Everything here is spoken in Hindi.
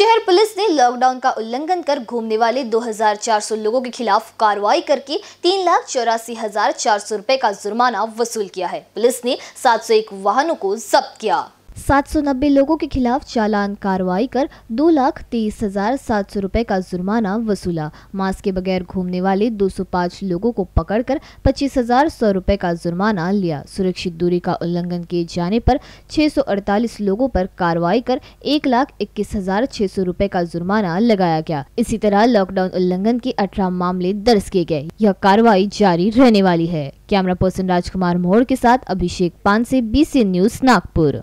शहर पुलिस ने लॉकडाउन का उल्लंघन कर घूमने वाले 2,400 लोगों के खिलाफ कार्रवाई करके तीन लाख चौरासी हजार चार सौ रूपए का जुर्माना वसूल किया है पुलिस ने 701 वाहनों को जब्त किया 790 लोगों के खिलाफ चालान कार्रवाई कर दो लाख तेईस हजार सात सौ रूपए का जुर्माना वसूला मास्क के बगैर घूमने वाले 205 लोगों को पकड़कर पच्चीस हजार सौ रूपए का जुर्माना लिया सुरक्षित दूरी का उल्लंघन किए जाने पर 648 लोगों पर कार्रवाई कर एक लाख इक्कीस हजार छह सौ रूपए का जुर्माना लगाया गया इसी तरह लॉकडाउन उल्लंघन के अठारह मामले दर्ज किए गए यह कार्रवाई जारी रहने वाली है कैमरा पर्सन राजकुमार मोहर के साथ अभिषेक पान ऐसी बी न्यूज नागपुर